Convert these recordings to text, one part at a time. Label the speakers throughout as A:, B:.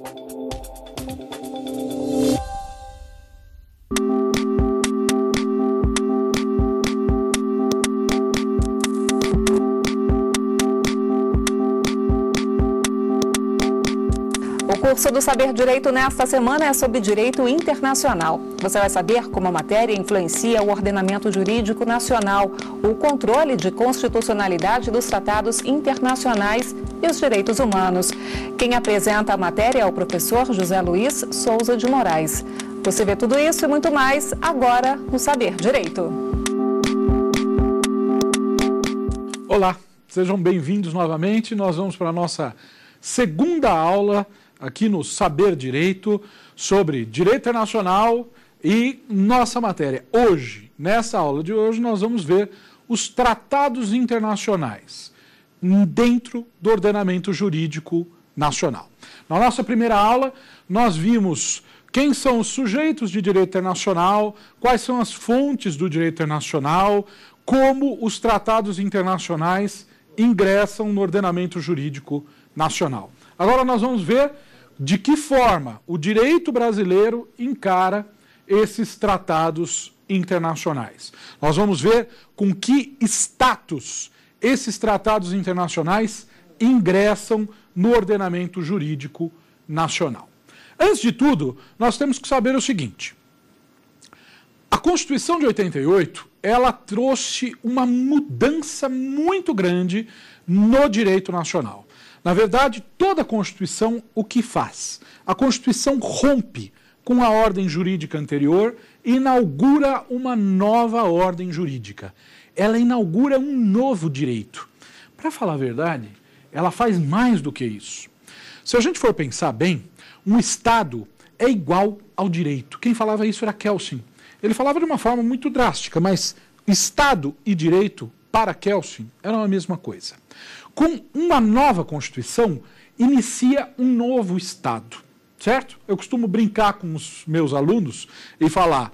A: O curso do Saber Direito nesta semana é sobre direito internacional. Você vai saber como a matéria influencia o ordenamento jurídico nacional, o controle de constitucionalidade dos tratados internacionais e os direitos humanos. Quem apresenta a matéria é o professor José Luiz Souza de Moraes. Você vê tudo isso e muito mais agora no Saber Direito. Olá, sejam bem-vindos novamente. Nós vamos para a nossa segunda aula aqui no Saber Direito sobre direito internacional e nossa matéria. Hoje, nessa aula de hoje, nós vamos ver os tratados internacionais dentro do ordenamento jurídico nacional. Na nossa primeira aula, nós vimos quem são os sujeitos de direito internacional, quais são as fontes do direito internacional, como os tratados internacionais ingressam no ordenamento jurídico nacional. Agora nós vamos ver de que forma o direito brasileiro encara esses tratados internacionais. Nós vamos ver com que status esses tratados internacionais ingressam no ordenamento jurídico nacional. Antes de tudo, nós temos que saber o seguinte: a Constituição de 88 ela trouxe uma mudança muito grande no direito nacional. Na verdade, toda a Constituição o que faz? A Constituição rompe com a ordem jurídica anterior e inaugura uma nova ordem jurídica ela inaugura um novo direito. Para falar a verdade, ela faz mais do que isso. Se a gente for pensar bem, um Estado é igual ao direito. Quem falava isso era Kelsen. Ele falava de uma forma muito drástica, mas Estado e direito, para Kelsen, eram a mesma coisa. Com uma nova Constituição, inicia um novo Estado, certo? Eu costumo brincar com os meus alunos e falar: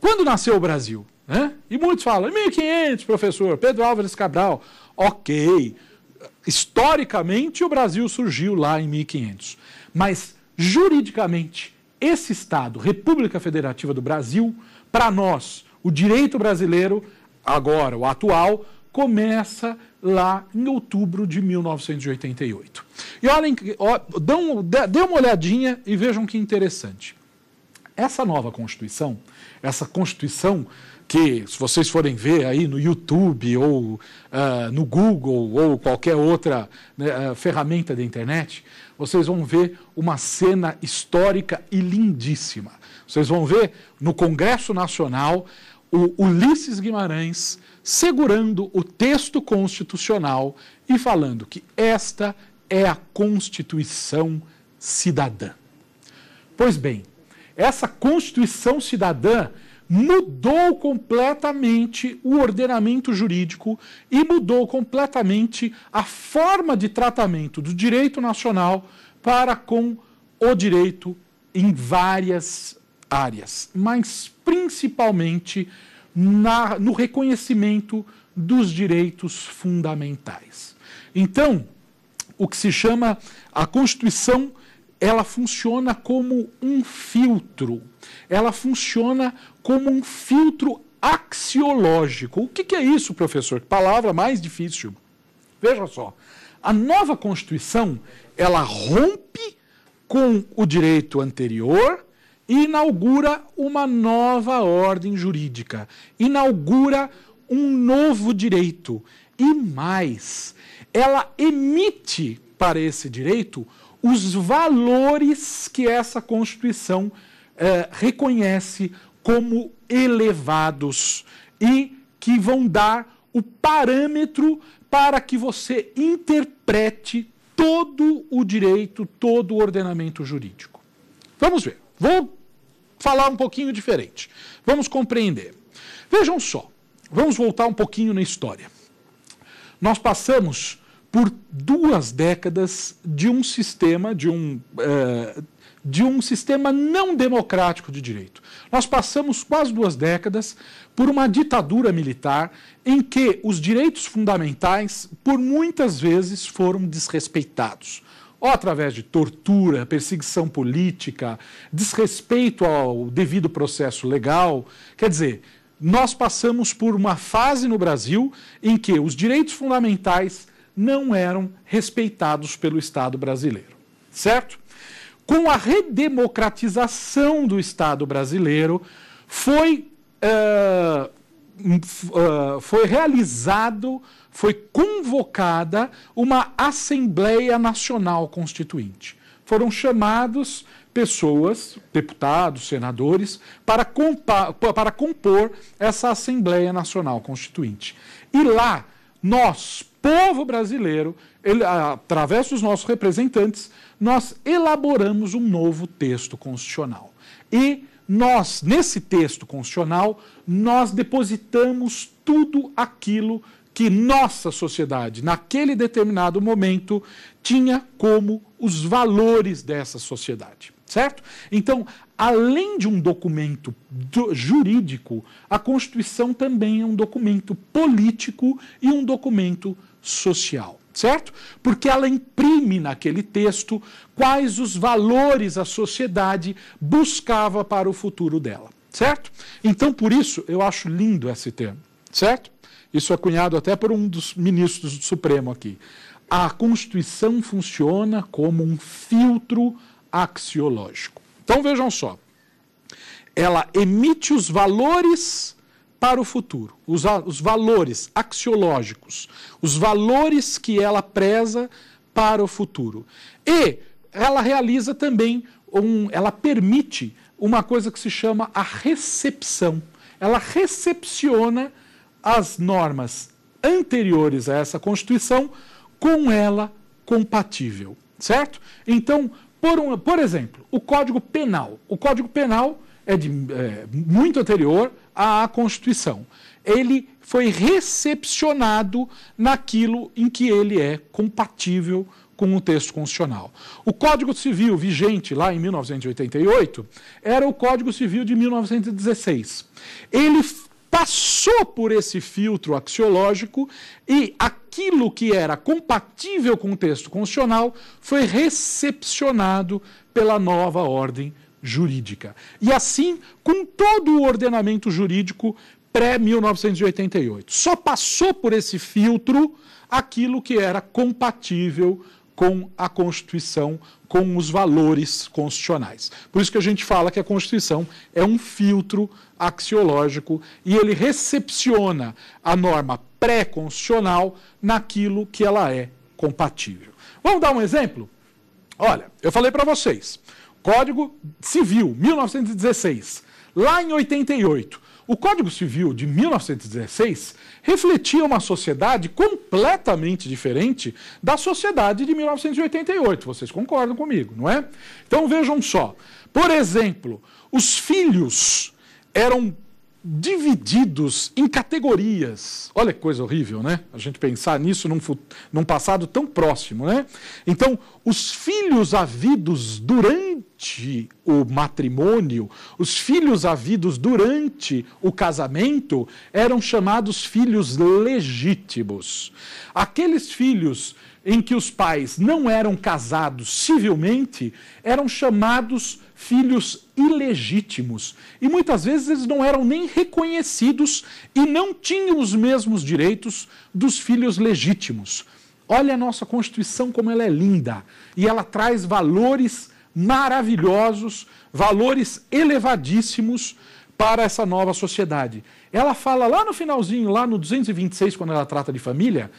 A: quando nasceu o Brasil? Né? E muitos falam, 1.500, professor, Pedro Álvares Cabral. Ok, historicamente o Brasil surgiu lá em 1500, mas juridicamente, esse Estado, República Federativa do Brasil, para nós, o direito brasileiro, agora, o atual, começa lá em outubro de 1988. E olhem, dê uma olhadinha e vejam que interessante. Essa nova Constituição, essa Constituição que se vocês forem ver aí no YouTube ou uh, no Google ou qualquer outra né, uh, ferramenta da internet, vocês vão ver uma cena histórica e lindíssima. Vocês vão ver no Congresso Nacional o Ulisses Guimarães segurando o texto constitucional e falando que esta é a Constituição cidadã. Pois bem, essa Constituição cidadã mudou completamente o ordenamento jurídico e mudou completamente a forma de tratamento do direito nacional para com o direito em várias áreas, mas principalmente na, no reconhecimento dos direitos fundamentais. Então, o que se chama a Constituição ela funciona como um filtro. Ela funciona como um filtro axiológico. O que, que é isso, professor? Que palavra mais difícil. Veja só. A nova Constituição, ela rompe com o direito anterior e inaugura uma nova ordem jurídica, inaugura um novo direito e mais, ela emite para esse direito os valores que essa Constituição eh, reconhece como elevados e que vão dar o parâmetro para que você interprete todo o direito, todo o ordenamento jurídico. Vamos ver. Vou falar um pouquinho diferente. Vamos compreender. Vejam só. Vamos voltar um pouquinho na história. Nós passamos por duas décadas de um sistema de um eh, de um sistema não democrático de direito. Nós passamos quase duas décadas por uma ditadura militar em que os direitos fundamentais, por muitas vezes, foram desrespeitados. Ou através de tortura, perseguição política, desrespeito ao devido processo legal. Quer dizer, nós passamos por uma fase no Brasil em que os direitos fundamentais não eram respeitados pelo Estado brasileiro. Certo? Com a redemocratização do Estado brasileiro, foi, uh, uh, foi realizado, foi convocada uma Assembleia Nacional Constituinte. Foram chamados pessoas, deputados, senadores, para, compa, para compor essa Assembleia Nacional Constituinte. E lá nós povo brasileiro, ele, através dos nossos representantes, nós elaboramos um novo texto constitucional. E nós, nesse texto constitucional, nós depositamos tudo aquilo que nossa sociedade, naquele determinado momento, tinha como os valores dessa sociedade, certo? Então, além de um documento jurídico, a Constituição também é um documento político e um documento social, certo? Porque ela imprime naquele texto quais os valores a sociedade buscava para o futuro dela, certo? Então, por isso, eu acho lindo esse termo, certo? Isso é cunhado até por um dos ministros do Supremo aqui. A Constituição funciona como um filtro axiológico. Então vejam só, ela emite os valores para o futuro, os, os valores axiológicos, os valores que ela preza para o futuro. E ela realiza também, um, ela permite uma coisa que se chama a recepção. Ela recepciona as normas anteriores a essa Constituição com ela compatível, certo? Então, por, um, por exemplo, o Código Penal. O Código Penal é, de, é muito anterior à Constituição. Ele foi recepcionado naquilo em que ele é compatível com o texto constitucional. O Código Civil vigente lá em 1988 era o Código Civil de 1916. Ele passou por esse filtro axiológico e aquilo que era compatível com o texto constitucional foi recepcionado pela nova ordem jurídica. E assim com todo o ordenamento jurídico pré-1988. Só passou por esse filtro aquilo que era compatível com a Constituição, com os valores constitucionais. Por isso que a gente fala que a Constituição é um filtro axiológico e ele recepciona a norma pré-constitucional naquilo que ela é compatível. Vamos dar um exemplo? Olha, eu falei para vocês, Código Civil, 1916. Lá em 88, o Código Civil de 1916 refletia uma sociedade completamente diferente da sociedade de 1988. Vocês concordam comigo, não é? Então vejam só. Por exemplo, os filhos eram divididos em categorias. Olha que coisa horrível, né? A gente pensar nisso num, num passado tão próximo, né? Então, os filhos havidos durante o matrimônio, os filhos havidos durante o casamento, eram chamados filhos legítimos. Aqueles filhos em que os pais não eram casados civilmente eram chamados filhos ilegítimos. E muitas vezes eles não eram nem reconhecidos e não tinham os mesmos direitos dos filhos legítimos. Olha a nossa Constituição como ela é linda e ela traz valores maravilhosos, valores elevadíssimos para essa nova sociedade. Ela fala lá no finalzinho, lá no 226, quando ela trata de família,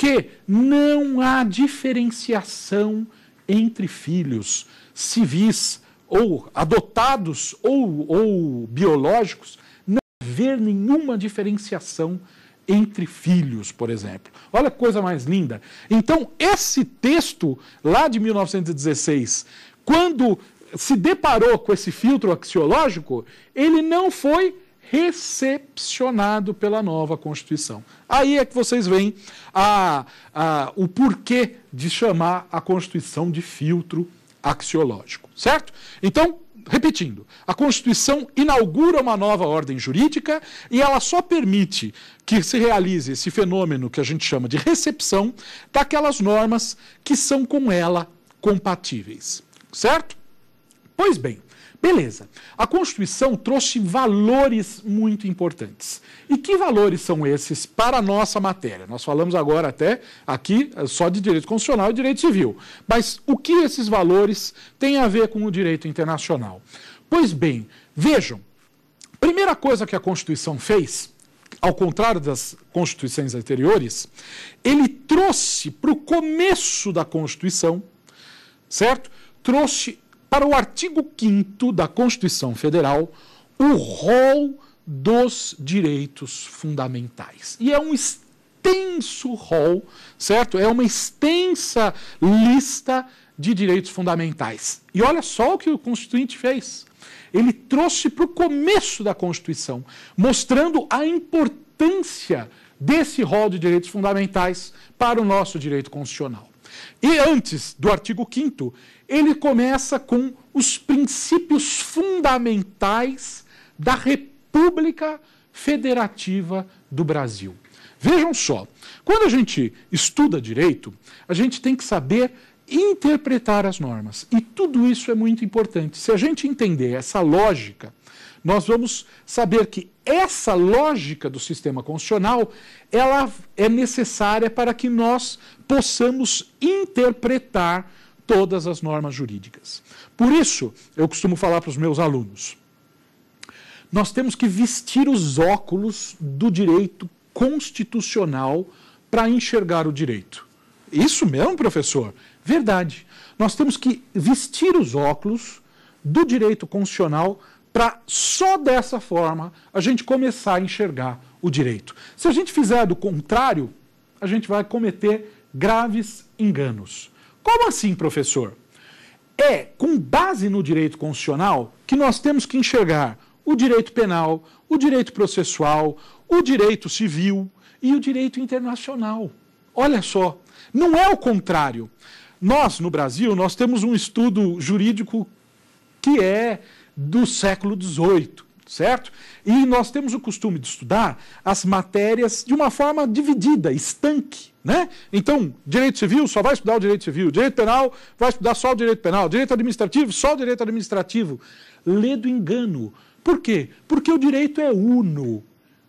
A: que não há diferenciação entre filhos civis ou adotados ou, ou biológicos, não haver nenhuma diferenciação entre filhos, por exemplo. Olha que coisa mais linda. Então, esse texto lá de 1916, quando se deparou com esse filtro axiológico, ele não foi recepcionado pela nova Constituição. Aí é que vocês veem a, a, o porquê de chamar a Constituição de filtro axiológico, certo? Então, repetindo, a Constituição inaugura uma nova ordem jurídica e ela só permite que se realize esse fenômeno que a gente chama de recepção daquelas normas que são com ela compatíveis, certo? Pois bem, Beleza. A Constituição trouxe valores muito importantes. E que valores são esses para a nossa matéria? Nós falamos agora até aqui eh, só de direito constitucional e direito civil. Mas o que esses valores têm a ver com o direito internacional? Pois bem, vejam. Primeira coisa que a Constituição fez, ao contrário das constituições anteriores, ele trouxe para o começo da Constituição, certo? Trouxe para o artigo 5 da Constituição Federal o rol dos direitos fundamentais. E é um extenso rol, certo? É uma extensa lista de direitos fundamentais. E olha só o que o Constituinte fez. Ele trouxe para o começo da Constituição, mostrando a importância desse rol de direitos fundamentais para o nosso direito constitucional. E antes do artigo 5, ele começa com os princípios fundamentais da República Federativa do Brasil. Vejam só, quando a gente estuda direito, a gente tem que saber interpretar as normas. E tudo isso é muito importante. Se a gente entender essa lógica, nós vamos saber que essa lógica do sistema constitucional, ela é necessária para que nós possamos interpretar todas as normas jurídicas. Por isso, eu costumo falar para os meus alunos, nós temos que vestir os óculos do direito constitucional para enxergar o direito. Isso mesmo, professor? Verdade. Nós temos que vestir os óculos do direito constitucional para só dessa forma a gente começar a enxergar o direito. Se a gente fizer do contrário, a gente vai cometer graves enganos. Como assim, professor? É com base no direito constitucional que nós temos que enxergar o direito penal, o direito processual, o direito civil e o direito internacional. Olha só, não é o contrário. Nós, no Brasil, nós temos um estudo jurídico que é do século XVIII, certo? E nós temos o costume de estudar as matérias de uma forma dividida, estanque, né? Então, direito civil só vai estudar o direito civil, direito penal vai estudar só o direito penal, direito administrativo só o direito administrativo. Lê do engano. Por quê? Porque o direito é uno,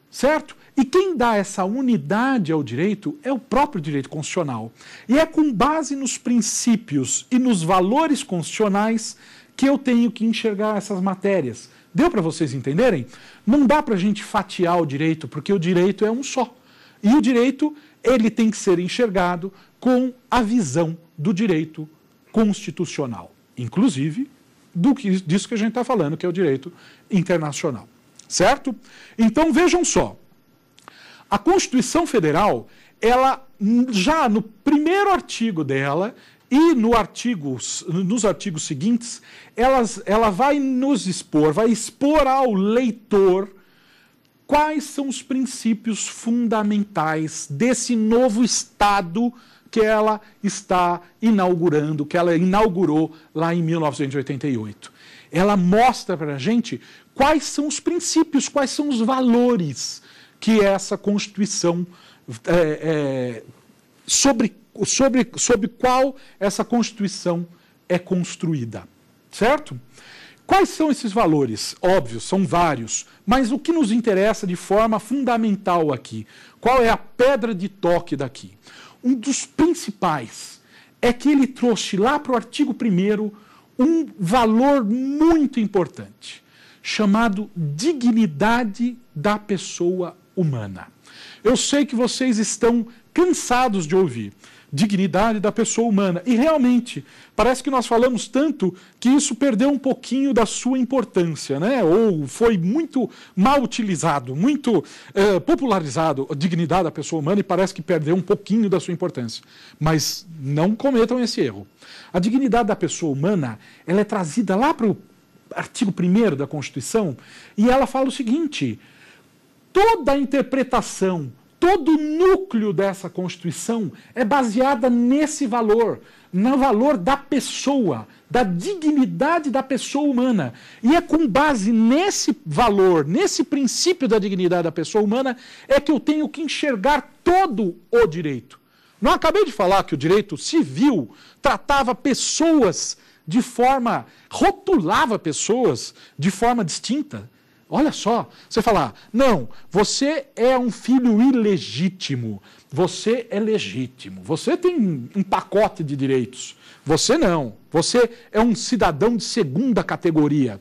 A: certo? E quem dá essa unidade ao direito é o próprio direito constitucional. E é com base nos princípios e nos valores constitucionais que eu tenho que enxergar essas matérias. Deu para vocês entenderem? Não dá para a gente fatiar o direito, porque o direito é um só. E o direito, ele tem que ser enxergado com a visão do direito constitucional, inclusive do que, disso que a gente está falando, que é o direito internacional. Certo? Então vejam só. A Constituição Federal, ela já no primeiro artigo dela, e no artigo, nos artigos seguintes, elas, ela vai nos expor, vai expor ao leitor quais são os princípios fundamentais desse novo Estado que ela está inaugurando, que ela inaugurou lá em 1988. Ela mostra para a gente quais são os princípios, quais são os valores que essa Constituição, é, é, sobre sobre, sobre qual essa Constituição é construída. Certo? Quais são esses valores? Óbvio, são vários, mas o que nos interessa de forma fundamental aqui? Qual é a pedra de toque daqui? Um dos principais é que ele trouxe lá para o artigo 1 um valor muito importante, chamado dignidade da pessoa humana. Eu sei que vocês estão cansados de ouvir dignidade da pessoa humana. E realmente, parece que nós falamos tanto que isso perdeu um pouquinho da sua importância, né? ou foi muito mal utilizado, muito eh, popularizado a dignidade da pessoa humana e parece que perdeu um pouquinho da sua importância. Mas não cometam esse erro. A dignidade da pessoa humana ela é trazida lá para o artigo 1 da Constituição e ela fala o seguinte: toda interpretação todo o núcleo dessa Constituição é baseada nesse valor, no valor da pessoa, da dignidade da pessoa humana. E é com base nesse valor, nesse princípio da dignidade da pessoa humana, é que eu tenho que enxergar todo o direito. Não acabei de falar que o direito civil tratava pessoas de forma, rotulava pessoas de forma distinta. Olha só, você falar, não, você é um filho ilegítimo, você é legítimo, você tem um pacote de direitos, você não, você é um cidadão de segunda categoria.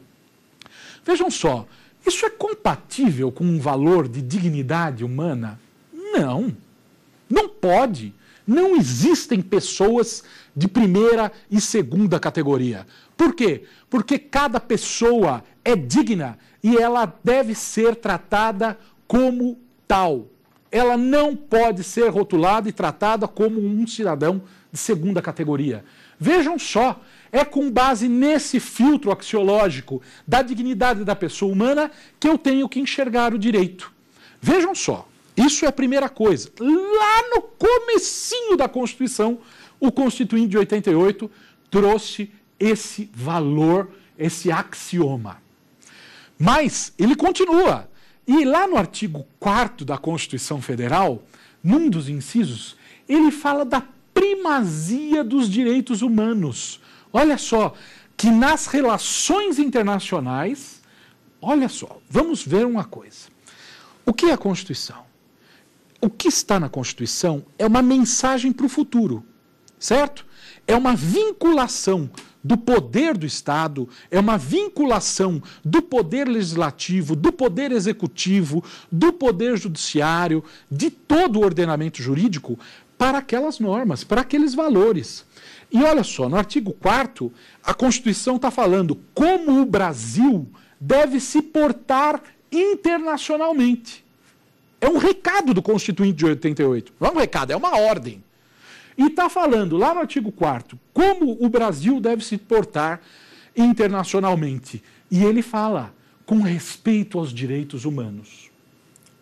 A: Vejam só, isso é compatível com um valor de dignidade humana? Não, não pode. Não existem pessoas de primeira e segunda categoria. Por quê? Porque cada pessoa é digna e ela deve ser tratada como tal. Ela não pode ser rotulada e tratada como um cidadão de segunda categoria. Vejam só, é com base nesse filtro axiológico da dignidade da pessoa humana que eu tenho que enxergar o direito. Vejam só, isso é a primeira coisa. Lá no comecinho da Constituição, o Constituinte de 88 trouxe esse valor, esse axioma. Mas ele continua. E lá no artigo 4 da Constituição Federal, num dos incisos, ele fala da primazia dos direitos humanos. Olha só, que nas relações internacionais, olha só, vamos ver uma coisa. O que é a Constituição? O que está na Constituição é uma mensagem para o futuro, certo? é uma vinculação do poder do Estado, é uma vinculação do poder legislativo, do poder executivo, do poder judiciário, de todo o ordenamento jurídico para aquelas normas, para aqueles valores. E olha só, no artigo 4, a Constituição está falando como o Brasil deve se portar internacionalmente. É um recado do Constituinte de 88. Não é um recado, é uma ordem. E está falando lá no artigo 4 como o Brasil deve se portar internacionalmente. E ele fala com respeito aos direitos humanos.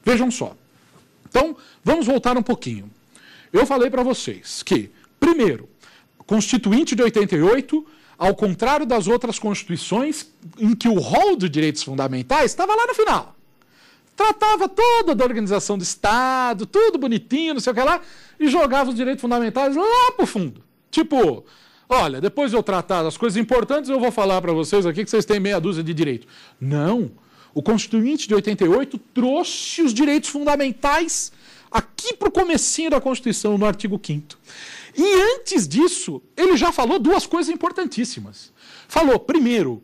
A: Vejam só. Então, vamos voltar um pouquinho. Eu falei para vocês que, primeiro, Constituinte de 88, ao contrário das outras constituições, em que o rol de direitos fundamentais estava lá no final tratava toda da organização do Estado, tudo bonitinho, não sei o que lá, e jogava os direitos fundamentais lá pro fundo. Tipo, olha, depois de eu tratar das coisas importantes, eu vou falar para vocês aqui que vocês têm meia dúzia de direitos. Não. O Constituinte de 88 trouxe os direitos fundamentais aqui pro comecinho da Constituição, no artigo 5 E antes disso, ele já falou duas coisas importantíssimas. Falou, primeiro,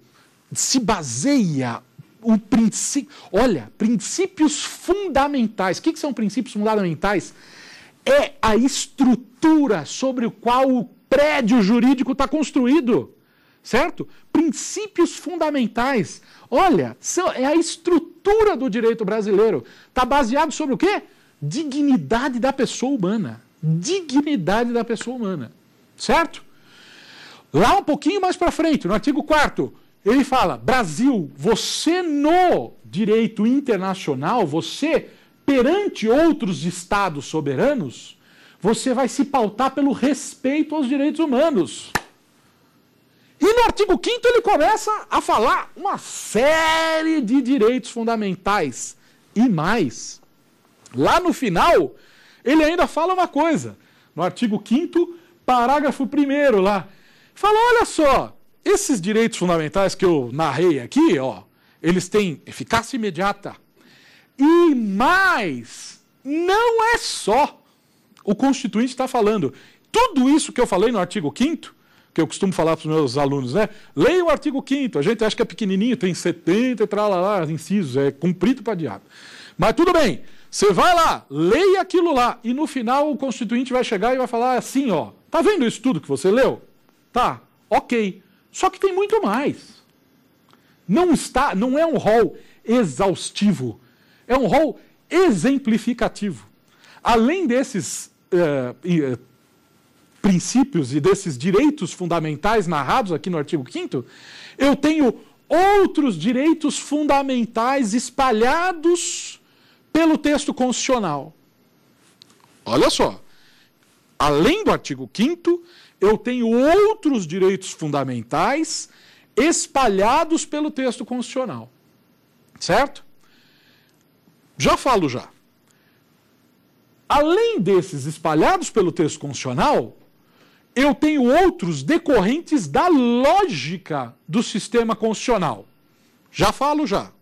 A: se baseia o princípio. Olha, princípios fundamentais. O que, que são princípios fundamentais? É a estrutura sobre o qual o prédio jurídico está construído. Certo? Princípios fundamentais. Olha, são, é a estrutura do direito brasileiro. Está baseado sobre o quê? Dignidade da pessoa humana. Dignidade da pessoa humana. Certo? Lá um pouquinho mais para frente, no artigo 4 ele fala: Brasil, você no direito internacional, você perante outros estados soberanos, você vai se pautar pelo respeito aos direitos humanos. E no artigo 5 ele começa a falar uma série de direitos fundamentais e mais. Lá no final, ele ainda fala uma coisa. No artigo 5 parágrafo 1 lá, fala: olha só, esses direitos fundamentais que eu narrei aqui, ó, eles têm eficácia imediata. E mais, não é só o Constituinte está falando. Tudo isso que eu falei no artigo 5 que eu costumo falar para os meus alunos, né? Leia o artigo 5 a gente acha que é pequenininho, tem 70 e tralalá, incisos, é cumprido para diabo. Mas tudo bem, você vai lá, leia aquilo lá, e no final o constituinte vai chegar e vai falar assim, ó, tá vendo isso tudo que você leu? Tá, ok. Só que tem muito mais. Não está, não é um rol exaustivo, é um rol exemplificativo. Além desses uh, princípios e desses direitos fundamentais narrados aqui no artigo 5 eu tenho outros direitos fundamentais espalhados pelo texto constitucional. Olha só, além do artigo 5 eu tenho outros direitos fundamentais espalhados pelo texto constitucional. Certo? Já falo já. Além desses espalhados pelo texto constitucional, eu tenho outros decorrentes da lógica do sistema constitucional. Já falo já.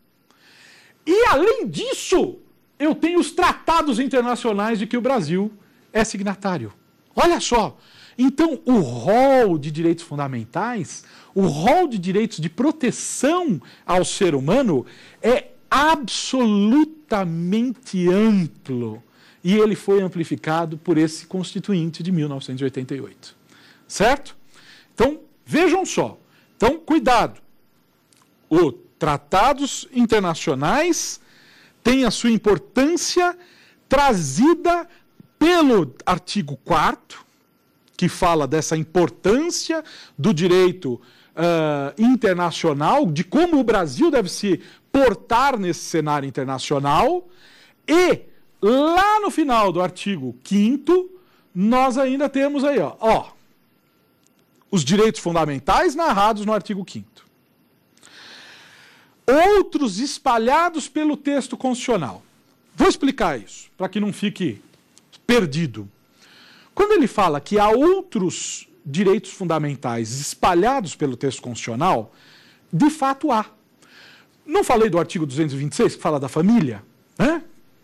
A: E além disso, eu tenho os tratados internacionais de que o Brasil é signatário. Olha só, então, o rol de direitos fundamentais, o rol de direitos de proteção ao ser humano é absolutamente amplo. E ele foi amplificado por esse constituinte de 1988. Certo? Então, vejam só. Então, cuidado. Os tratados internacionais têm a sua importância trazida pelo artigo 4 que fala dessa importância do direito uh, internacional, de como o Brasil deve se portar nesse cenário internacional. E lá no final do artigo 5 nós ainda temos aí, ó, ó, os direitos fundamentais narrados no artigo 5 Outros espalhados pelo texto constitucional. Vou explicar isso, para que não fique perdido. Quando ele fala que há outros direitos fundamentais espalhados pelo texto constitucional, de fato há. Não falei do artigo 226, que fala da família? Né?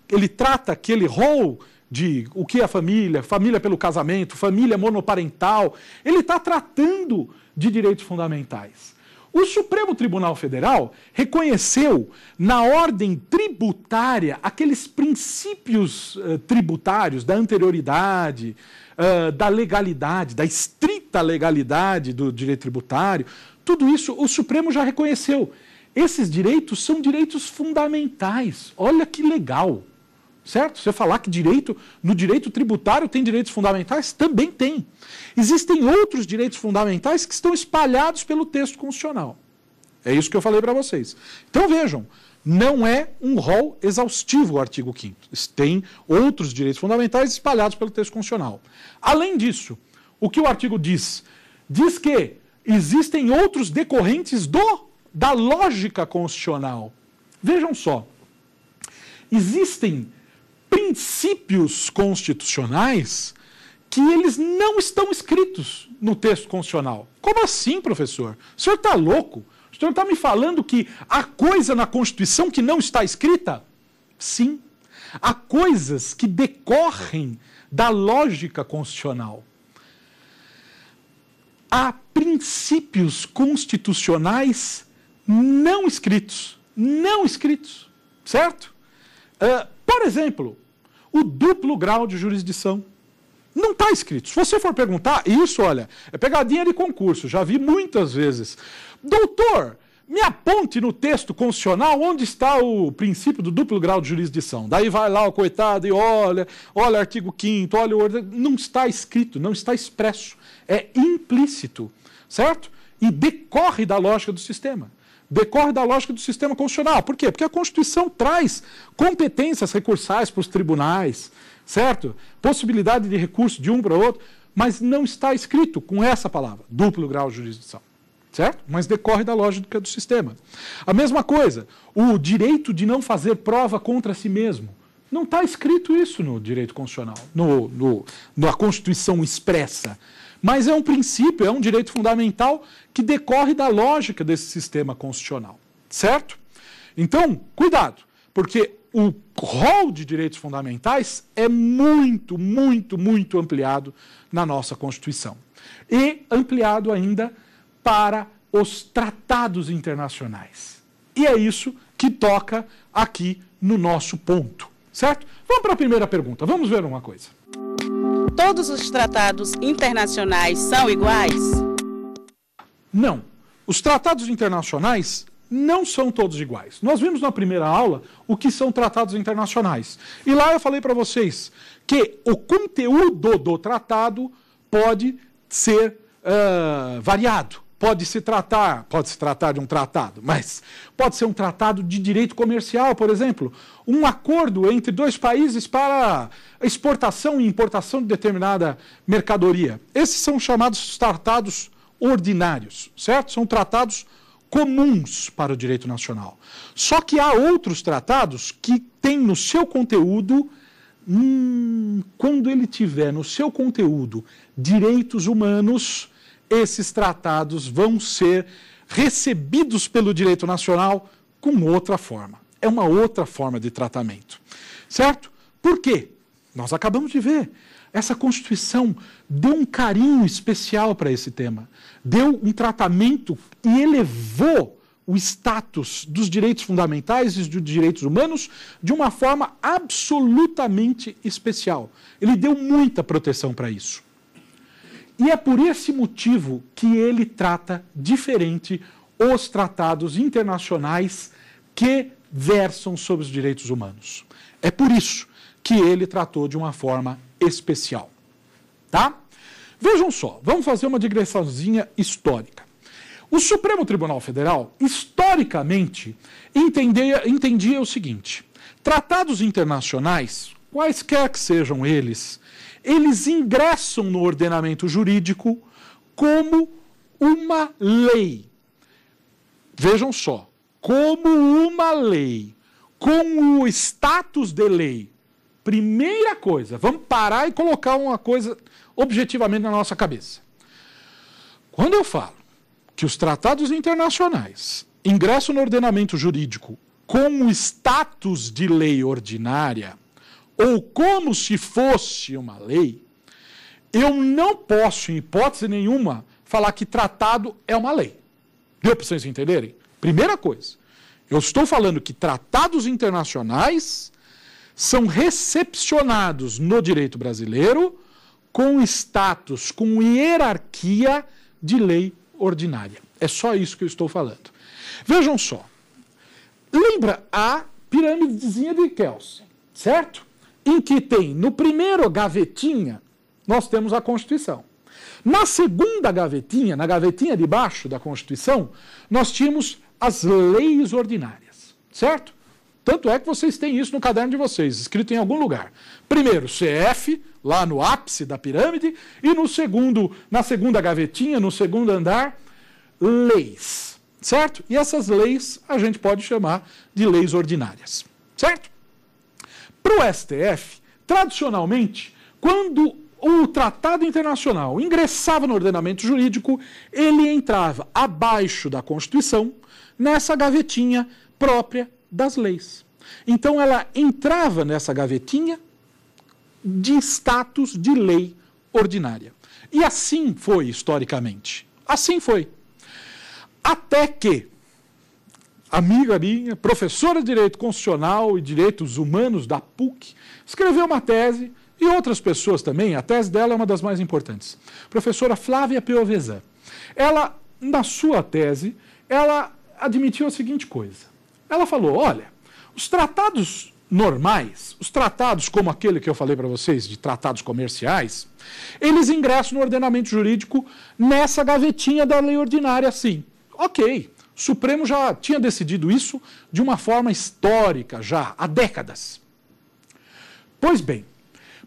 A: Ele trata aquele rol de o que é família, família pelo casamento, família monoparental. Ele está tratando de direitos fundamentais. O Supremo Tribunal Federal reconheceu na ordem tributária aqueles princípios uh, tributários da anterioridade, uh, da legalidade, da estrita legalidade do direito tributário. Tudo isso o Supremo já reconheceu. Esses direitos são direitos fundamentais. Olha que legal certo? Você falar que direito no direito tributário tem direitos fundamentais, também tem. Existem outros direitos fundamentais que estão espalhados pelo texto constitucional. É isso que eu falei para vocês. Então vejam, não é um rol exaustivo o artigo 5 Tem outros direitos fundamentais espalhados pelo texto constitucional. Além disso, o que o artigo diz? Diz que existem outros decorrentes do da lógica constitucional. Vejam só. Existem princípios constitucionais que eles não estão escritos no texto constitucional. Como assim, professor? O senhor está louco? O senhor está me falando que há coisa na Constituição que não está escrita? Sim. Há coisas que decorrem da lógica constitucional. Há princípios constitucionais não escritos. Não escritos, certo? Uh, por exemplo, o duplo grau de jurisdição. Não está escrito. Se você for perguntar, isso, olha, é pegadinha de concurso, já vi muitas vezes. Doutor, me aponte no texto constitucional onde está o princípio do duplo grau de jurisdição. Daí vai lá o coitado e olha, olha o artigo 5 olha o ordem. Não está escrito, não está expresso. É implícito, certo? E decorre da lógica do sistema decorre da lógica do sistema constitucional. Por quê? Porque a Constituição traz competências recursais para os tribunais, certo? Possibilidade de recurso de um para outro, mas não está escrito com essa palavra, duplo grau de jurisdição. Certo? Mas decorre da lógica do sistema. A mesma coisa, o direito de não fazer prova contra si mesmo. Não está escrito isso no direito constitucional, no, no, na Constituição expressa. Mas é um princípio, é um direito fundamental que decorre da lógica desse sistema constitucional, certo? Então, cuidado, porque o rol de direitos fundamentais é muito, muito, muito ampliado na nossa Constituição. E ampliado ainda para os tratados internacionais. E é isso que toca aqui no nosso ponto, certo? Vamos para a primeira pergunta, vamos ver uma coisa todos os tratados internacionais são iguais? Não. Os tratados internacionais não são todos iguais. Nós vimos na primeira aula o que são tratados internacionais. E lá eu falei para vocês que o conteúdo do tratado pode ser uh, variado pode se tratar, pode se tratar de um tratado, mas pode ser um tratado de direito comercial, por exemplo, um acordo entre dois países para exportação e importação de determinada mercadoria. Esses são chamados tratados ordinários, certo? São tratados comuns para o direito nacional. Só que há outros tratados que têm no seu conteúdo hum, quando ele tiver no seu conteúdo direitos humanos, esses tratados vão ser recebidos pelo direito nacional com outra forma. É uma outra forma de tratamento. Certo? Por quê? Nós acabamos de ver. Essa Constituição deu um carinho especial para esse tema, deu um tratamento e elevou o status dos direitos fundamentais e dos direitos humanos de uma forma absolutamente especial. Ele deu muita proteção para isso. E é por esse motivo que ele trata diferente os tratados internacionais que versam sobre os direitos humanos. É por isso que ele tratou de uma forma especial. Tá? Vejam só, vamos fazer uma digressãozinha histórica. O Supremo Tribunal Federal, historicamente, entendia, entendia o seguinte: tratados internacionais, quaisquer que sejam eles, eles ingressam no ordenamento jurídico como uma lei. Vejam só, como uma lei, com o status de lei. Primeira coisa, vamos parar e colocar uma coisa objetivamente na nossa cabeça. Quando eu falo que os tratados internacionais ingressam no ordenamento jurídico com o status de lei ordinária, ou como se fosse uma lei, eu não posso, em hipótese nenhuma, falar que tratado é uma lei. Deu para vocês entenderem? Primeira coisa, eu estou falando que tratados internacionais são recepcionados no direito brasileiro com status, com hierarquia de lei ordinária. É só isso que eu estou falando. Vejam só. Lembra a pirâmidezinha de Kelsen, certo? em que tem no primeiro gavetinha, nós temos a Constituição. Na segunda gavetinha, na gavetinha de baixo da Constituição, nós tínhamos as leis ordinárias, certo? Tanto é que vocês têm isso no caderno de vocês, escrito em algum lugar. Primeiro, CF, lá no ápice da pirâmide, e no segundo, na segunda gavetinha, no segundo andar, leis, certo? E essas leis a gente pode chamar de leis ordinárias, certo? Para o STF, tradicionalmente, quando o tratado internacional ingressava no ordenamento jurídico, ele entrava abaixo da Constituição, nessa gavetinha própria das leis. Então ela entrava nessa gavetinha de status de lei ordinária. E assim foi historicamente. Assim foi. Até que amiga minha, professora de Direito Constitucional e Direitos Humanos da PUC, escreveu uma tese e outras pessoas também, a tese dela é uma das mais importantes. Professora Flávia Piovesan. Ela, na sua tese, ela admitiu a seguinte coisa. Ela falou: olha, os tratados normais, os tratados como aquele que eu falei para vocês, de tratados comerciais, eles ingressam no ordenamento jurídico nessa gavetinha da lei ordinária, sim. Ok. O Supremo já tinha decidido isso de uma forma histórica, já há décadas. Pois bem,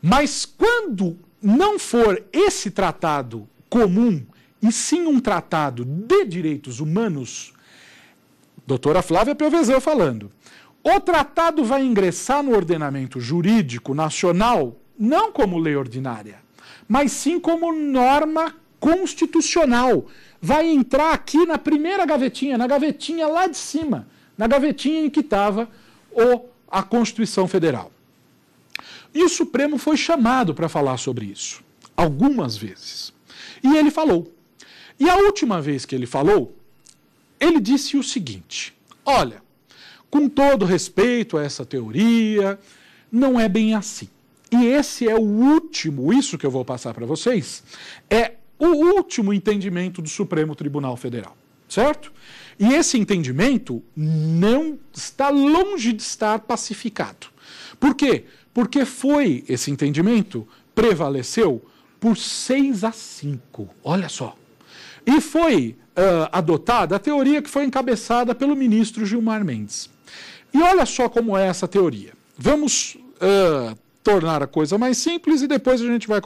A: mas quando não for esse tratado comum, e sim um tratado de direitos humanos, doutora Flávia Pelvezeu falando, o tratado vai ingressar no ordenamento jurídico nacional não como lei ordinária, mas sim como norma constitucional vai entrar aqui na primeira gavetinha, na gavetinha lá de cima, na gavetinha em que estava a Constituição Federal. E o Supremo foi chamado para falar sobre isso, algumas vezes. E ele falou. E a última vez que ele falou, ele disse o seguinte: olha, com todo respeito a essa teoria, não é bem assim. E esse é o último, isso que eu vou passar para vocês, é o último entendimento do Supremo Tribunal Federal, certo? E esse entendimento não está longe de estar pacificado. Por quê? Porque foi esse entendimento prevaleceu por 6 a 5. Olha só. E foi uh, adotada a teoria que foi encabeçada pelo ministro Gilmar Mendes. E olha só como é essa teoria. Vamos uh, tornar a coisa mais simples e depois a gente vai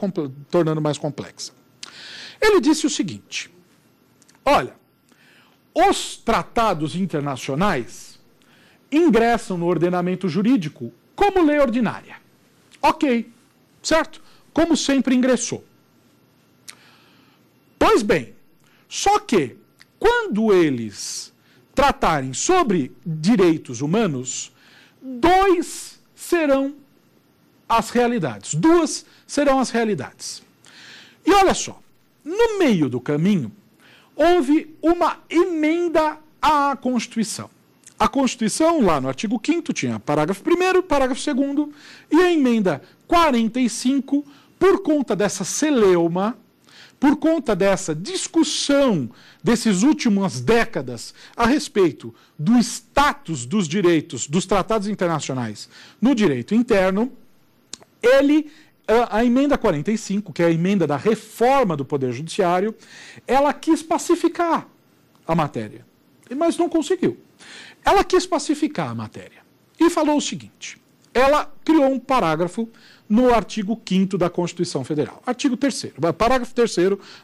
A: tornando mais complexa. Ele disse o seguinte: olha, os tratados internacionais ingressam no ordenamento jurídico como lei ordinária. Ok, certo? Como sempre ingressou. Pois bem, só que quando eles tratarem sobre direitos humanos, dois serão as realidades. Duas serão as realidades. E olha só, no meio do caminho, houve uma emenda à Constituição. A Constituição, lá no artigo 5 tinha parágrafo 1 parágrafo 2 e a emenda 45, por conta dessa celeuma, por conta dessa discussão desses últimas décadas a respeito do status dos direitos dos tratados internacionais no direito interno, ele a, a emenda 45, que é a emenda da reforma do Poder Judiciário, ela quis pacificar a matéria, mas não conseguiu. Ela quis pacificar a matéria e falou o seguinte: ela criou um parágrafo no artigo 5 da Constituição Federal. Artigo 3 parágrafo 3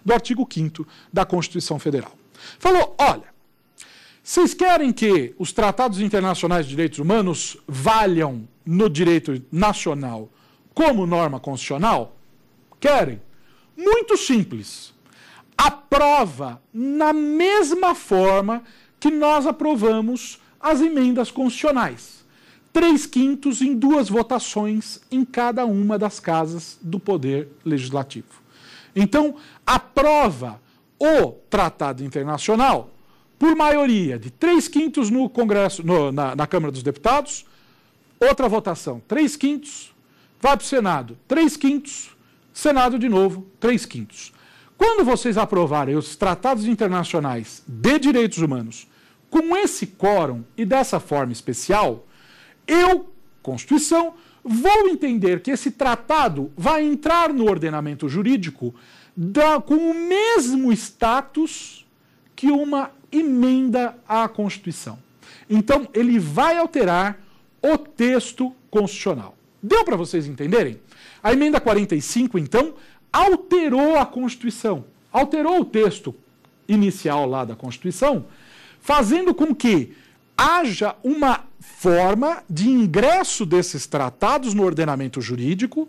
A: do artigo 5 da Constituição Federal. Falou: olha, vocês querem que os tratados internacionais de direitos humanos valham no direito nacional como norma constitucional? Querem? Muito simples. Aprova na mesma forma que nós aprovamos as emendas constitucionais. Três quintos em duas votações em cada uma das casas do Poder Legislativo. Então, aprova o tratado internacional por maioria de três quintos no Congresso, no, na, na Câmara dos Deputados, outra votação, três quintos vai para o Senado, 3 quintos, Senado de novo, 3 quintos. Quando vocês aprovarem os tratados internacionais de direitos humanos com esse quórum e dessa forma especial, eu, Constituição, vou entender que esse tratado vai entrar no ordenamento jurídico da, com o mesmo status que uma emenda à Constituição. Então, ele vai alterar o texto constitucional. Deu para vocês entenderem? A emenda 45, então, alterou a Constituição, alterou o texto inicial lá da Constituição, fazendo com que haja uma forma de ingresso desses tratados no ordenamento jurídico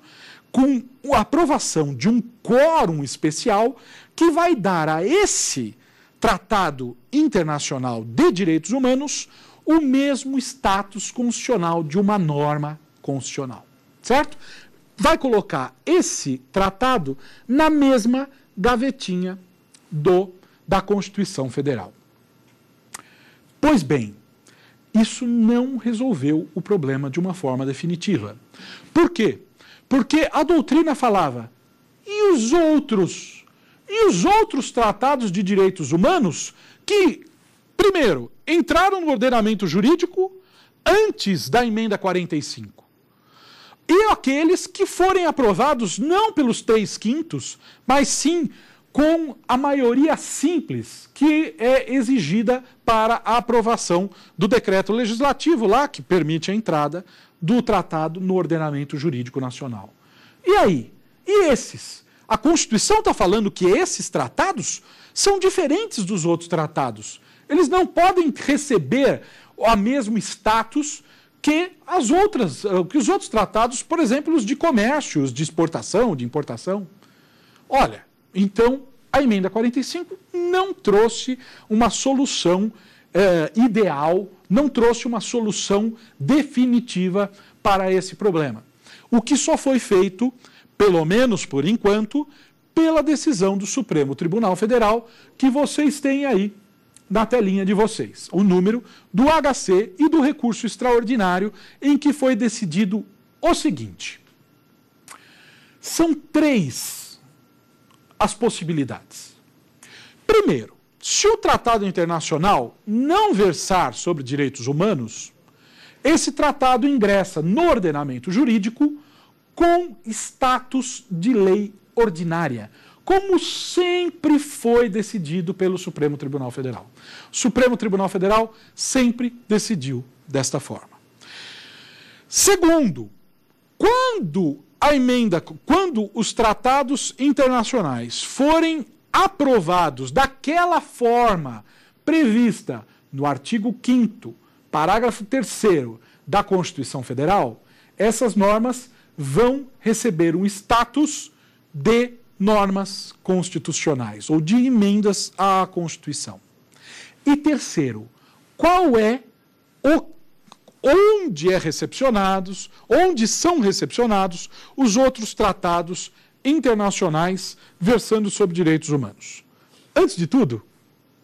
A: com a aprovação de um quórum especial que vai dar a esse tratado internacional de direitos humanos o mesmo status constitucional de uma norma constitucional. Certo? Vai colocar esse tratado na mesma gavetinha do da Constituição Federal. Pois bem, isso não resolveu o problema de uma forma definitiva. Por quê? Porque a doutrina falava: e os outros? E os outros tratados de direitos humanos que, primeiro, entraram no ordenamento jurídico antes da emenda 45? e aqueles que forem aprovados não pelos três quintos, mas sim com a maioria simples que é exigida para a aprovação do decreto legislativo lá que permite a entrada do tratado no ordenamento jurídico nacional. E aí? E esses? A Constituição está falando que esses tratados são diferentes dos outros tratados. Eles não podem receber o mesmo status que as outras, eh, que os outros tratados, por exemplo, os de comércio, os de exportação, de importação. Olha, então a emenda 45 não trouxe uma solução eh, ideal, não trouxe uma solução definitiva para esse problema. O que só foi feito, pelo menos por enquanto, pela decisão do Supremo Tribunal Federal que vocês têm aí na telinha de vocês o número do HC e do recurso extraordinário em que foi decidido o seguinte: são três as possibilidades. Primeiro, se o tratado internacional não versar sobre direitos humanos, esse tratado ingressa no ordenamento jurídico com status de lei ordinária, como sempre foi decidido pelo Supremo Tribunal Federal. O Supremo Tribunal Federal sempre decidiu desta forma. Segundo, quando a emenda, quando os tratados internacionais forem aprovados daquela forma prevista no artigo 5 parágrafo 3 da Constituição Federal, essas normas vão receber um status de normas constitucionais ou de emendas à Constituição. E terceiro, qual é o onde é recepcionados, onde são recepcionados os outros tratados internacionais versando sobre direitos humanos. Antes de tudo,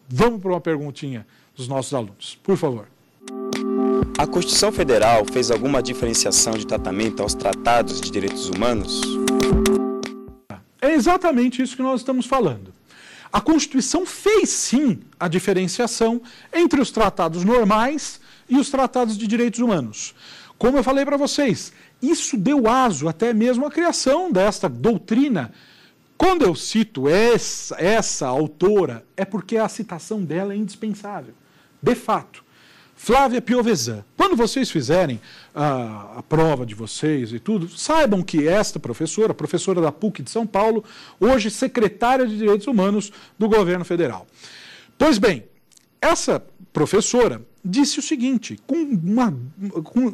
A: vamos para uma perguntinha dos nossos alunos, por favor. A Constituição Federal fez alguma diferenciação de tratamento aos tratados de direitos humanos? É exatamente isso que nós estamos falando. A Constituição fez sim a diferenciação entre os tratados normais e os tratados de direitos humanos. Como eu falei para vocês, isso deu aso até mesmo à criação desta doutrina. Quando eu cito essa, essa autora, é porque a citação dela é indispensável. De fato, Flávia Piovesan, quando vocês fizerem a, ah, a, prova de vocês e tudo, saibam que esta professora, professora da PUC de São Paulo, hoje secretária de Direitos Humanos do governo federal. Pois bem, essa professora disse o seguinte, com, uma, com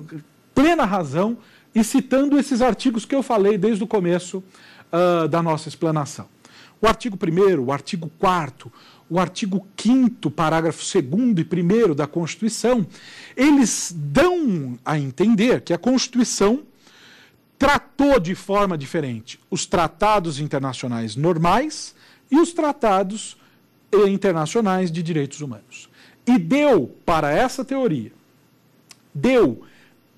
A: plena razão e citando esses artigos que eu falei desde o começo uh, da nossa explanação. O artigo 1, o artigo 4 o artigo 5 parágrafo 2 e 1 da Constituição, eles dão a entender que a Constituição tratou de forma diferente os tratados internacionais normais e os tratados internacionais de direitos humanos. E deu para essa teoria, deu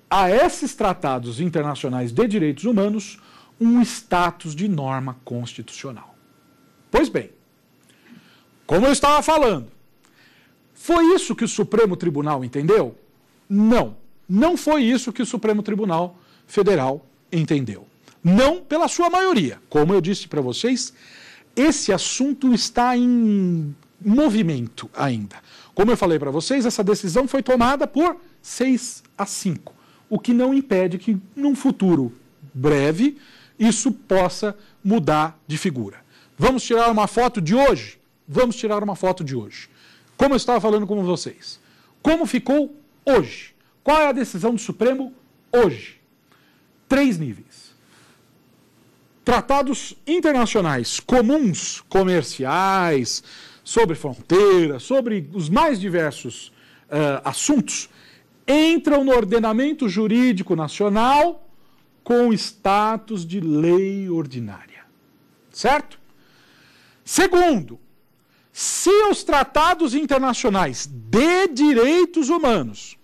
A: a esses tratados internacionais de direitos humanos um status de norma constitucional. Pois bem, como eu estava falando. Foi isso que o Supremo Tribunal entendeu? Não. Não foi isso que o Supremo Tribunal Federal entendeu. Não pela sua maioria. Como eu disse para vocês, esse assunto está em movimento ainda. Como eu falei para vocês, essa decisão foi tomada por 6 a 5, o que não impede que, num futuro breve, isso possa mudar de figura. Vamos tirar uma foto de hoje? Vamos tirar uma foto de hoje. Como eu estava falando com vocês. Como ficou hoje? Qual é a decisão do Supremo hoje? Três níveis. Tratados internacionais comuns, comerciais, sobre fronteira, sobre os mais diversos uh, assuntos, entram no ordenamento jurídico nacional com status de lei ordinária. Certo? Segundo, se os tratados internacionais de direitos humanos,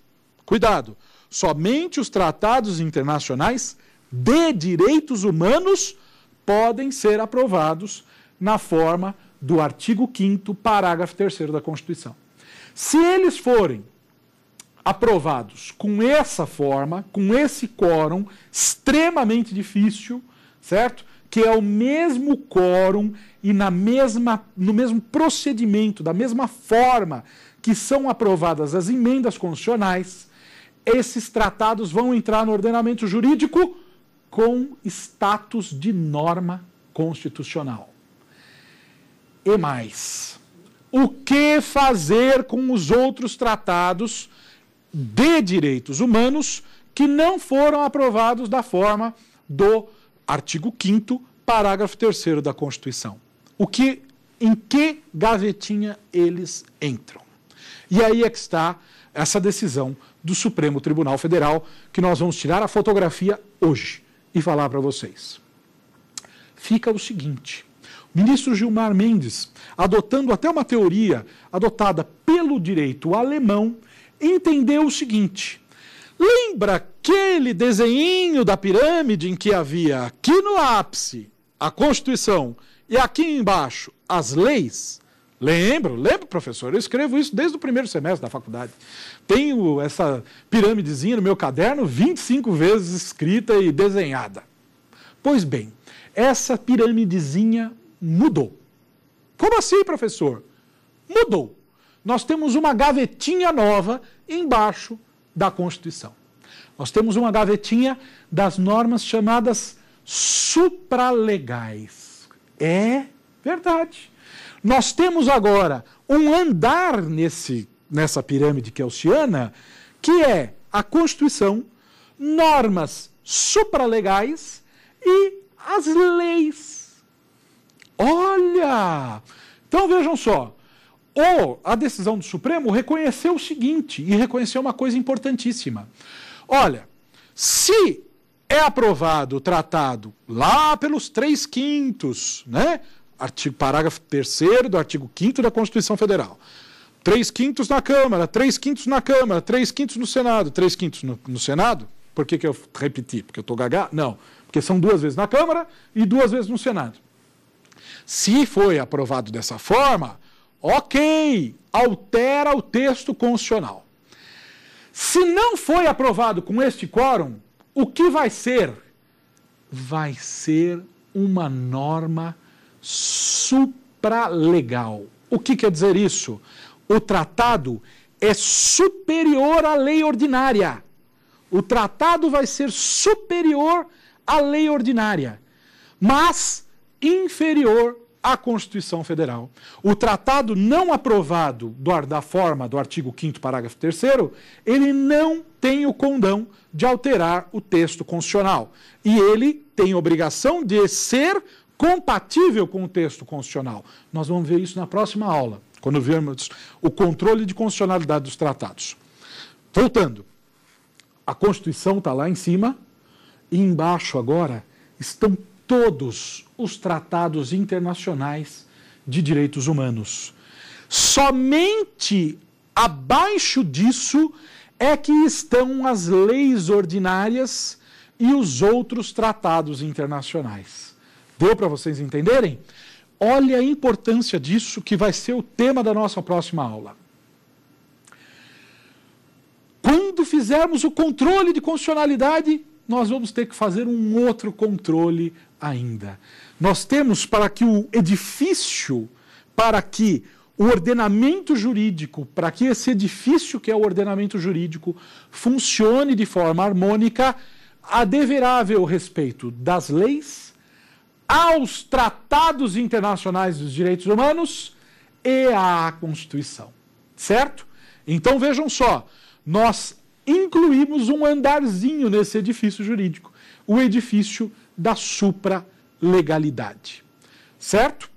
A: cuidado, somente os tratados internacionais de direitos humanos podem ser aprovados na forma do artigo 5 parágrafo 3 da Constituição. Se eles forem aprovados com essa forma, com esse quórum extremamente difícil, certo? que é o mesmo quórum e na mesma, no mesmo procedimento, da mesma forma que são aprovadas as emendas constitucionais, esses tratados vão entrar no ordenamento jurídico com status de norma constitucional. E mais, o que fazer com os outros tratados de direitos humanos que não foram aprovados da forma do Artigo 5 parágrafo 3 da Constituição. O que em que gavetinha eles entram? E aí é que está essa decisão do Supremo Tribunal Federal que nós vamos tirar a fotografia hoje e falar para vocês. Fica o seguinte, ministro Gilmar Mendes, adotando até uma teoria adotada pelo direito alemão, entendeu o seguinte: Lembra aquele desenho da pirâmide em que havia aqui no ápice a Constituição e aqui embaixo as leis? Lembro, lembro, professor. Eu escrevo isso desde o primeiro semestre da faculdade. Tenho essa pirâmidezinha no meu caderno 25 vezes escrita e desenhada. Pois bem, essa pirâmidezinha mudou. Como assim, professor? Mudou. Nós temos uma gavetinha nova embaixo da Constituição. Nós temos uma gavetinha das normas chamadas supralegais. É verdade. Nós temos agora um andar nesse, nessa pirâmide kelsiana, é que é a Constituição, normas supralegais e as leis. Olha! Então vejam só, o, a decisão do Supremo reconheceu o seguinte, e reconheceu uma coisa importantíssima. Olha, se é aprovado o tratado lá pelos três quintos, né? Artigo, parágrafo 3 do artigo 5 da Constituição Federal. 3 quintos na Câmara, 3 quintos na Câmara, 3 quintos no Senado, 3 quintos no, no Senado. Por que, que eu repeti? Porque eu estou gagá? Não. Porque são duas vezes na Câmara e duas vezes no Senado. Se foi aprovado dessa forma, Ok, altera o texto constitucional. Se não foi aprovado com este quórum, o que vai ser? Vai ser uma norma supralegal. O que quer dizer isso? O tratado é superior à lei ordinária. O tratado vai ser superior à lei ordinária, mas inferior a Constituição Federal. O tratado não aprovado do, da forma do artigo 5 parágrafo 3 ele não tem o condão de alterar o texto constitucional. E ele tem obrigação de ser compatível com o texto constitucional. Nós vamos ver isso na próxima aula, quando vermos o controle de constitucionalidade dos tratados. Voltando, a Constituição está lá em cima, e embaixo agora estão todos os tratados internacionais de direitos humanos. Somente abaixo disso é que estão as leis ordinárias e os outros tratados internacionais. Deu para vocês entenderem? Olha a importância disso, que vai ser o tema da nossa próxima aula. Quando fizermos o controle de constitucionalidade, nós vamos ter que fazer um outro controle ainda. Nós temos para que o edifício, para que o ordenamento jurídico, para que esse edifício que é o ordenamento jurídico funcione de forma harmônica, a deverável respeito das leis, aos tratados internacionais dos direitos humanos e à Constituição. Certo? Então vejam só, nós incluímos um andarzinho nesse edifício jurídico, o edifício da supralegalidade. Certo?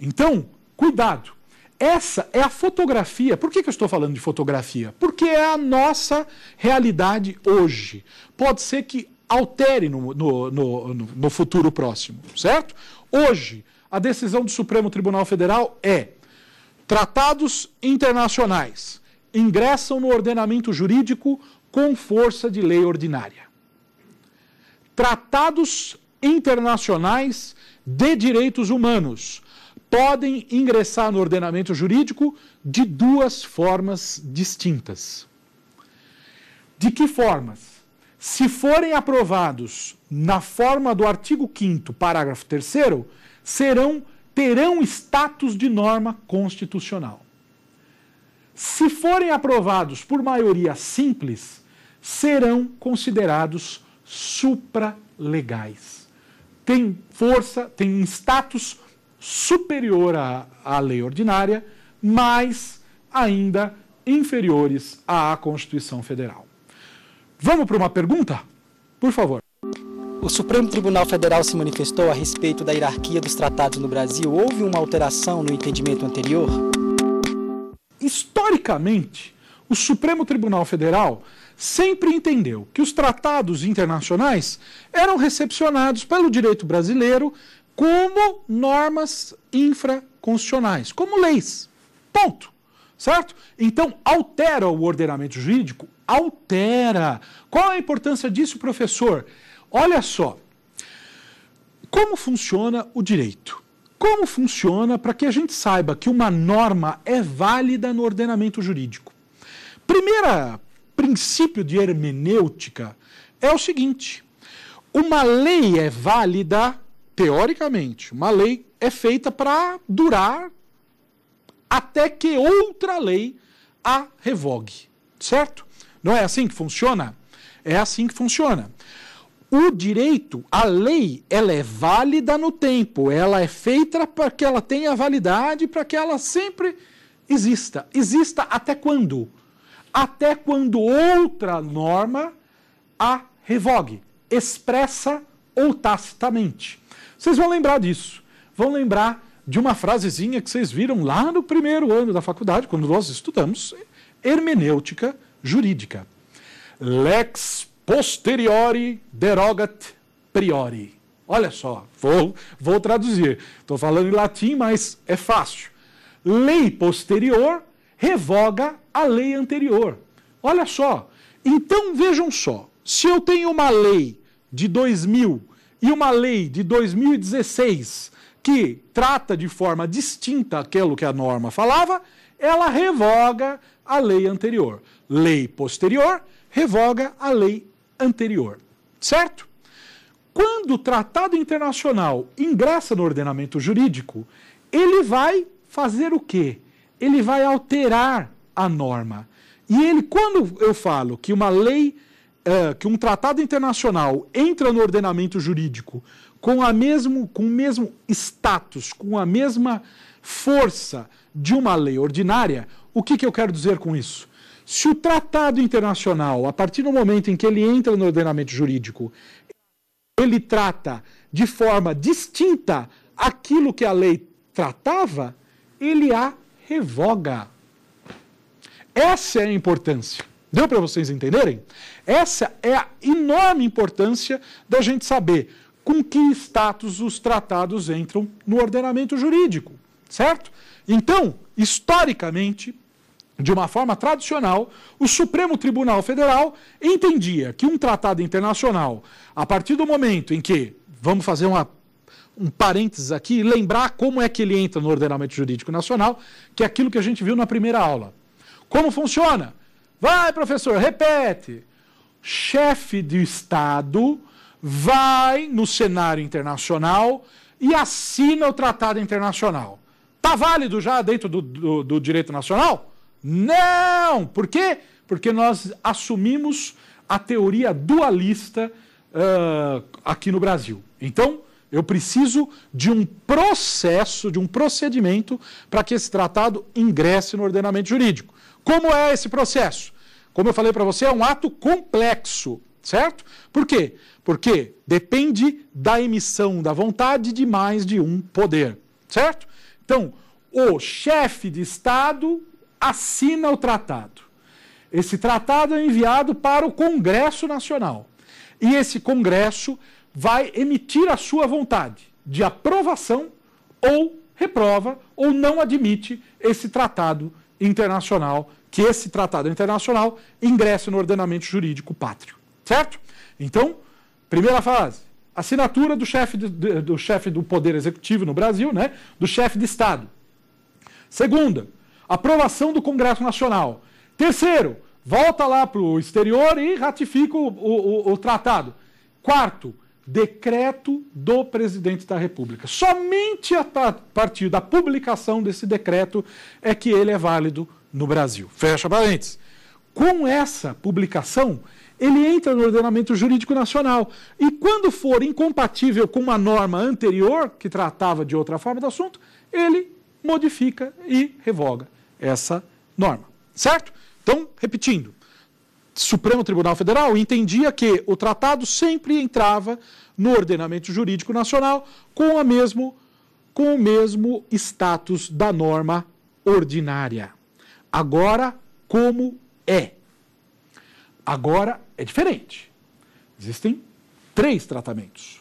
A: Então, cuidado. Essa é a fotografia. Por que, que eu estou falando de fotografia? Porque é a nossa realidade hoje. Pode ser que altere no, no, no, no futuro próximo, certo? Hoje, a decisão do Supremo Tribunal Federal é tratados internacionais ingressam no ordenamento jurídico com força de lei ordinária. Tratados internacionais de direitos humanos podem ingressar no ordenamento jurídico de duas formas distintas. De que formas? Se forem aprovados na forma do artigo 5 parágrafo 3 serão terão status de norma constitucional. Se forem aprovados por maioria simples, serão considerados supralegais. Tem força, tem um status superior à, à lei ordinária, mas ainda inferiores à Constituição Federal. Vamos para uma pergunta? Por favor. O Supremo Tribunal Federal se manifestou a respeito da hierarquia dos tratados no Brasil. Houve uma alteração no entendimento anterior? historicamente, o Supremo Tribunal Federal sempre entendeu que os tratados internacionais eram recepcionados pelo direito brasileiro como normas infraconstitucionais, como leis. Ponto. Certo? Então, altera o ordenamento jurídico? Altera. Qual a importância disso, professor? Olha só. Como funciona o direito? como funciona para que a gente saiba que uma norma é válida no ordenamento jurídico. Primeiro princípio de hermenêutica é o seguinte: uma lei é válida teoricamente, uma lei é feita para durar até que outra lei a revogue, certo? Não é assim que funciona? É assim que funciona o direito, a lei, ela é válida no tempo, ela é feita para que ela tenha validade, para que ela sempre exista. Exista até quando? Até quando outra norma a revogue, expressa ou tacitamente. Vocês vão lembrar disso. Vão lembrar de uma frasezinha que vocês viram lá no primeiro ano da faculdade, quando nós estudamos hermenêutica jurídica. Lex posteriori derogat priori. Olha só, vou, vou traduzir. Estou falando em latim, mas é fácil. Lei posterior revoga a lei anterior. Olha só. Então vejam só: se eu tenho uma lei de 2000 e uma lei de 2016 que trata de forma distinta aquilo que a norma falava, ela revoga a lei anterior. Lei posterior revoga a lei anterior. Certo? Quando o tratado internacional ingressa no ordenamento jurídico, ele vai fazer o quê? Ele vai alterar a norma. E ele, quando eu falo que uma lei, uh, que um tratado internacional entra no ordenamento jurídico com, a mesmo, com o mesmo status, com a mesma força de uma lei ordinária, o que, que eu quero dizer com isso? Se o tratado internacional, a partir do momento em que ele entra no ordenamento jurídico, ele trata de forma distinta aquilo que a lei tratava, ele a revoga. Essa é a importância. Deu para vocês entenderem? Essa é a enorme importância da gente saber com que status os tratados entram no ordenamento jurídico, certo? Então, historicamente, de uma forma tradicional, o Supremo Tribunal Federal entendia que um tratado internacional, a partir do momento em que, vamos fazer uma, um parênteses aqui, lembrar como é que ele entra no ordenamento jurídico nacional, que é aquilo que a gente viu na primeira aula. Como funciona? Vai, professor, repete. Chefe de Estado vai no cenário internacional e assina o tratado internacional. Está válido já dentro do, do, do direito nacional? Não! Por quê? Porque nós assumimos a teoria dualista uh, aqui no Brasil. Então, eu preciso de um processo, de um procedimento para que esse tratado ingresse no ordenamento jurídico. Como é esse processo? Como eu falei para você, é um ato complexo, certo? Por quê? Porque depende da emissão da vontade de mais de um poder, certo? Então, o chefe de Estado assina o tratado. Esse tratado é enviado para o Congresso Nacional. E esse Congresso vai emitir a sua vontade de aprovação ou reprova ou não admite esse tratado internacional, que esse tratado internacional ingresse no ordenamento jurídico pátrio. Certo? Então, primeira fase, assinatura do chefe do, do, chefe do Poder Executivo no Brasil, né? Do chefe de Estado. Segunda, aprovação do Congresso Nacional. Terceiro, volta lá para o exterior e ratifica o, o, o tratado. Quarto, decreto do presidente da República. Somente a partir da publicação desse decreto é que ele é válido no Brasil. Fecha parênteses. Com essa publicação, ele entra no ordenamento jurídico nacional. E quando for incompatível com uma norma anterior, que tratava de outra forma do assunto, ele modifica e revoga essa norma. Certo? Então, repetindo. Supremo Tribunal Federal entendia que o tratado sempre entrava no ordenamento jurídico nacional com, a mesmo, com o mesmo status da norma ordinária. Agora, como é? Agora é diferente. Existem três tratamentos.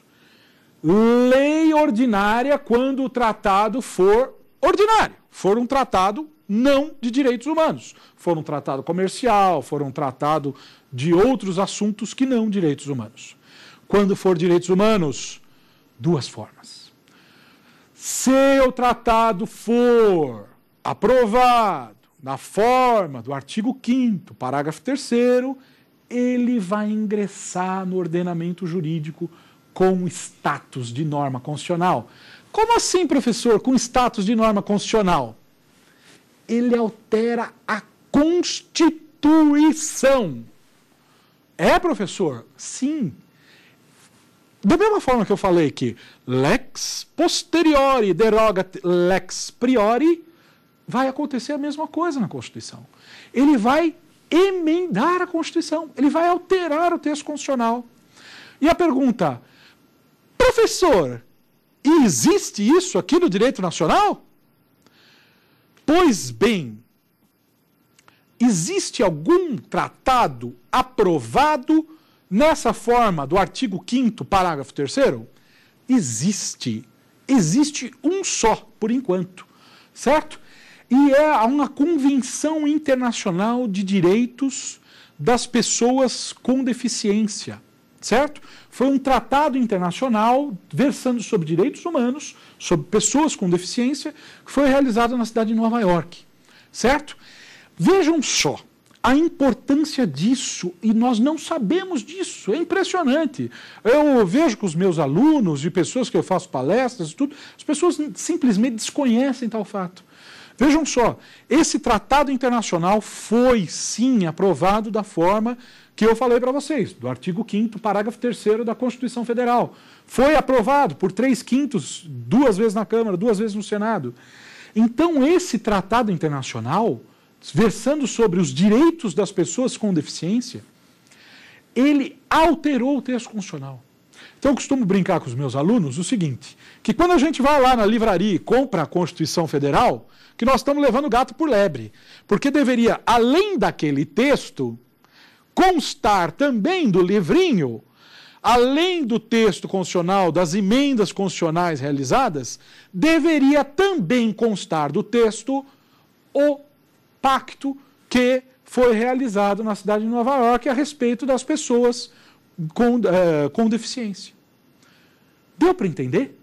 A: Lei ordinária quando o tratado for ordinário, for um tratado não de direitos humanos. Foram tratado comercial, foram tratado de outros assuntos que não direitos humanos. Quando for direitos humanos, duas formas. Se o tratado for aprovado na forma do artigo 5 parágrafo 3 ele vai ingressar no ordenamento jurídico com status de norma constitucional. Como assim, professor, com status de norma constitucional? ele altera a Constituição. É, professor? Sim. Da mesma forma que eu falei que lex posteriori deroga lex priori, vai acontecer a mesma coisa na Constituição. Ele vai emendar a Constituição, ele vai alterar o texto constitucional. E a pergunta, professor, existe isso aqui no direito nacional? Pois bem, existe algum tratado aprovado nessa forma do artigo 5 parágrafo 3 Existe. Existe um só, por enquanto. Certo? E é uma convenção internacional de direitos das pessoas com deficiência, certo? Foi um tratado internacional versando sobre direitos humanos, sobre pessoas com deficiência, que foi realizado na cidade de Nova York, certo? Vejam só a importância disso e nós não sabemos disso, é impressionante. Eu vejo com os meus alunos e pessoas que eu faço palestras e tudo, as pessoas simplesmente desconhecem tal fato. Vejam só, esse tratado internacional foi sim aprovado da forma que eu falei para vocês, do artigo 5 parágrafo 3 da Constituição Federal. Foi aprovado por três quintos, duas vezes na Câmara, duas vezes no Senado. Então, esse tratado internacional, versando sobre os direitos das pessoas com deficiência, ele alterou o texto constitucional. Então, eu costumo brincar com os meus alunos o seguinte: que quando a gente vai lá na livraria e compra a Constituição Federal, que nós estamos levando gato por lebre. Porque deveria, além daquele texto, constar também do livrinho, além do texto constitucional, das emendas constitucionais realizadas, deveria também constar do texto o pacto que foi realizado na cidade de Nova York a respeito das pessoas com, eh, com deficiência. Deu para entender?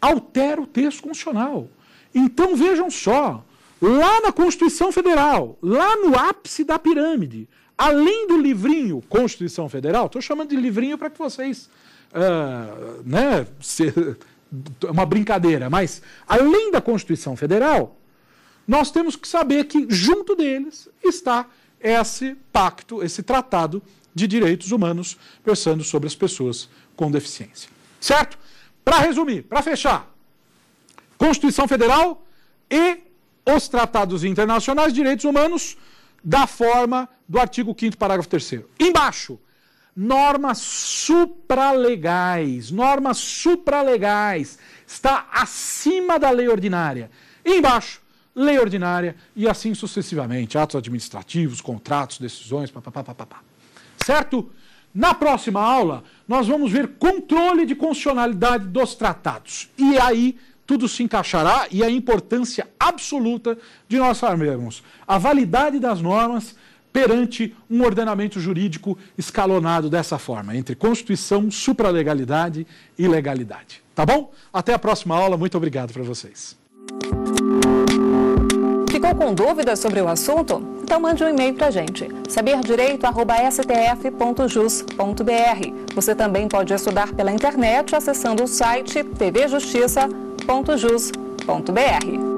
A: Altera o texto constitucional. Então vejam só, lá na Constituição Federal, lá no ápice da pirâmide, Além do livrinho Constituição Federal, estou chamando de livrinho para que vocês. Uh, né, se, uma brincadeira, mas além da Constituição Federal, nós temos que saber que junto deles está esse pacto, esse tratado de direitos humanos pensando sobre as pessoas com deficiência. Certo? Para resumir, para fechar, Constituição Federal e os tratados internacionais de direitos humanos da forma do artigo 5 parágrafo 3 Embaixo, normas supralegais, normas supralegais, está acima da lei ordinária. embaixo, lei ordinária e assim sucessivamente, atos administrativos, contratos, decisões, papapá, papapá. Certo? Na próxima aula, nós vamos ver controle de constitucionalidade dos tratados. E aí tudo se encaixará e a importância absoluta de nós farmos a validade das normas perante um ordenamento jurídico escalonado dessa forma, entre Constituição, supralegalidade e legalidade. Tá bom? Até a próxima aula, muito obrigado para vocês. Ficou com dúvidas sobre o assunto? Então mande um e-mail para a gente, saberdireito.stf.jus.br. Você também pode estudar pela internet acessando o site tvjustiça.com www.jus.br.